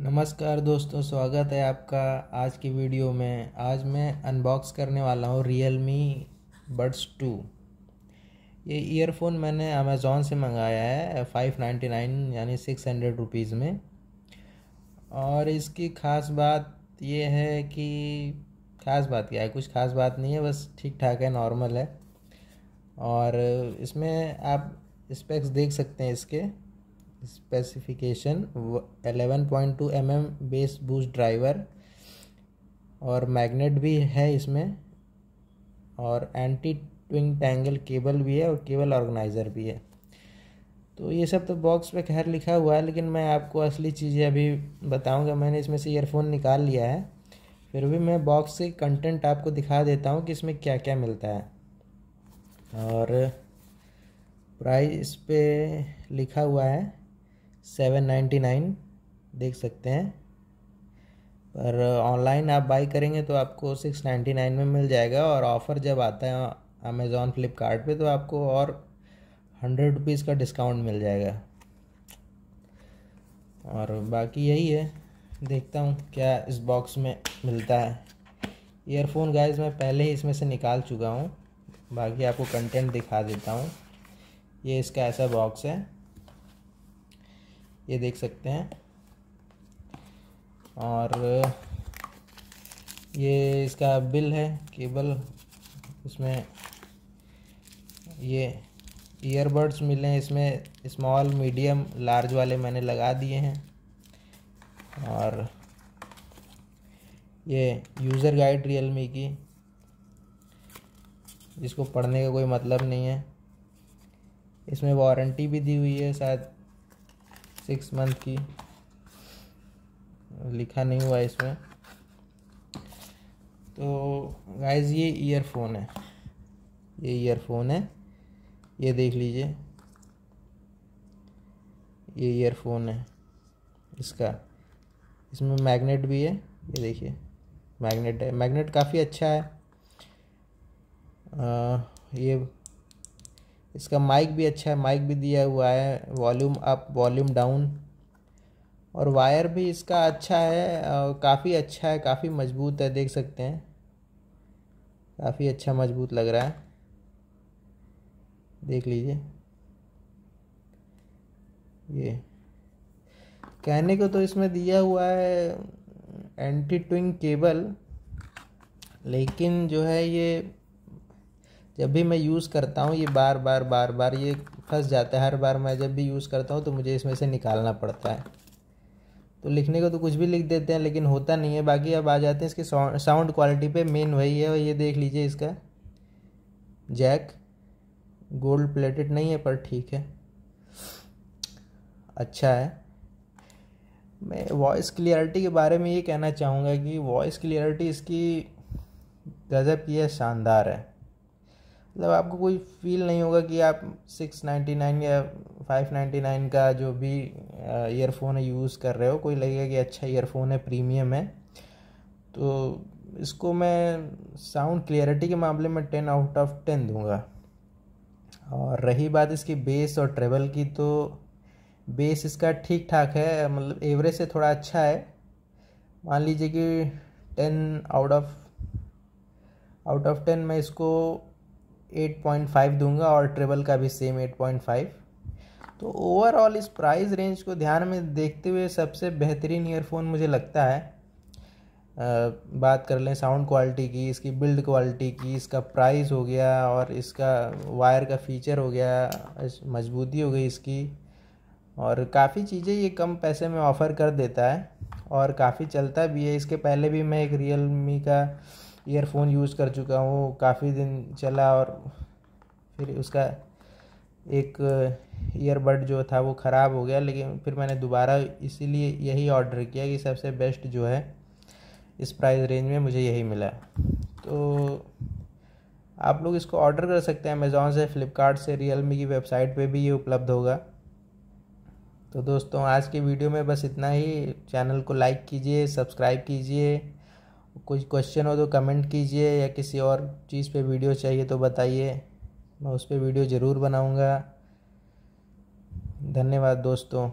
नमस्कार दोस्तों स्वागत है आपका आज की वीडियो में आज मैं अनबॉक्स करने वाला हूँ रियल मी बड्स टू ये ईयरफोन मैंने अमेज़ोन से मंगाया है फाइव नाइन्टी नाइन यानी सिक्स हंड्रेड रुपीज़ में और इसकी ख़ास बात ये है कि ख़ास बात क्या है कुछ ख़ास बात नहीं है बस ठीक ठाक है नॉर्मल है और इसमें आप स्पेक्स देख सकते हैं इसके specification 11.2 mm bass boost driver और मैग्नेट भी है इसमें और एंटी ट्विंग टैंगल केबल भी है और केबल ऑर्गेनाइज़र भी है तो ये सब तो बॉक्स पे खैर लिखा हुआ है लेकिन मैं आपको असली चीज़ें अभी बताऊंगा मैंने इसमें से ईयरफोन निकाल लिया है फिर भी मैं बॉक्स से कंटेंट आपको दिखा देता हूँ कि इसमें क्या क्या मिलता है और प्राइस पे लिखा हुआ है सेवन नाइन्टी नाइन देख सकते हैं पर ऑनलाइन uh, आप बाई करेंगे तो आपको सिक्स नाइन्टी नाइन में मिल जाएगा और ऑफ़र जब आता है अमेज़ॉन फ्लिपकार्ट तो आपको और हंड्रेड रुपीज़ का डिस्काउंट मिल जाएगा और बाकी यही है देखता हूँ क्या इस बॉक्स में मिलता है ईयरफोन गाइस मैं पहले ही इसमें से निकाल चुका हूँ बाकी आपको कंटेंट दिखा देता हूँ ये इसका ऐसा बॉक्स है ये देख सकते हैं और ये इसका बिल है केबल इसमें ये ईयरबड्स मिले हैं इसमें स्मॉल मीडियम लार्ज वाले मैंने लगा दिए हैं और ये यूज़र गाइड रियल मी की जिसको पढ़ने का कोई मतलब नहीं है इसमें वारंटी भी दी हुई है शायद सिक्स मंथ की लिखा नहीं हुआ इसमें तो गाइज ये ईयरफोन है ये ईयरफोन है ये देख लीजिए ये ईयरफोन है इसका इसमें मैग्नेट भी है ये देखिए मैग्नेट है मैग्नेट काफ़ी अच्छा है आ, ये इसका माइक भी अच्छा है माइक भी दिया हुआ है वॉल्यूम अप वॉल्यूम डाउन और वायर भी इसका अच्छा है काफ़ी अच्छा है काफ़ी मजबूत है देख सकते हैं काफ़ी अच्छा मजबूत लग रहा है देख लीजिए ये कहने को तो इसमें दिया हुआ है एंटी ट्विंग केबल लेकिन जो है ये जब भी मैं यूज़ करता हूँ ये बार बार बार बार ये फंस जाता है हर बार मैं जब भी यूज़ करता हूँ तो मुझे इसमें से निकालना पड़ता है तो लिखने को तो कुछ भी लिख देते हैं लेकिन होता नहीं है बाकी अब आ जाते हैं इसके साउंड क्वालिटी पे मेन वही है और ये देख लीजिए इसका जैक गोल्ड प्लेटेड नहीं है पर ठीक है अच्छा है मैं वॉइस क्लियरिटी के बारे में ये कहना चाहूँगा कि वॉइस क्लियरिटी इसकी गज़ब की है शानदार है मतलब आपको कोई फील नहीं होगा कि आप सिक्स नाइन्टी नाइन या फाइव नाइन्टी नाइन का जो भी ईयरफोन है यूज़ कर रहे हो कोई लगेगा कि अच्छा ईयरफोन है प्रीमियम है तो इसको मैं साउंड क्लियरिटी के मामले में टेन आउट ऑफ टेन दूंगा और रही बात इसकी बेस और ट्रेवल की तो बेस इसका ठीक ठाक है मतलब एवरेज से थोड़ा अच्छा है मान लीजिए कि ten out of out of ten मैं इसको 8.5 दूंगा और ट्रेबल का भी सेम 8.5 तो ओवरऑल इस प्राइस रेंज को ध्यान में देखते हुए सबसे बेहतरीन ईयरफोन मुझे लगता है आ, बात कर लें साउंड क्वालिटी की इसकी बिल्ड क्वालिटी की इसका प्राइस हो गया और इसका वायर का फीचर हो गया मजबूती हो गई इसकी और काफ़ी चीज़ें ये कम पैसे में ऑफ़र कर देता है और काफ़ी चलता भी है इसके पहले भी मैं एक रियल मी का ईयरफोन यूज़ कर चुका हूँ काफ़ी दिन चला और फिर उसका एक ईयरबड uh, जो था वो ख़राब हो गया लेकिन फिर मैंने दोबारा इसीलिए यही ऑर्डर किया कि सबसे बेस्ट जो है इस प्राइस रेंज में मुझे यही मिला तो आप लोग इसको ऑर्डर कर सकते हैं अमेज़ोन से फ्लिपकार्ट से रियल की वेबसाइट पे भी ये उपलब्ध होगा तो दोस्तों आज की वीडियो में बस इतना ही चैनल को लाइक कीजिए सब्सक्राइब कीजिए कुछ क्वेश्चन हो तो कमेंट कीजिए या किसी और चीज़ पे वीडियो चाहिए तो बताइए मैं उस पर वीडियो ज़रूर बनाऊँगा धन्यवाद दोस्तों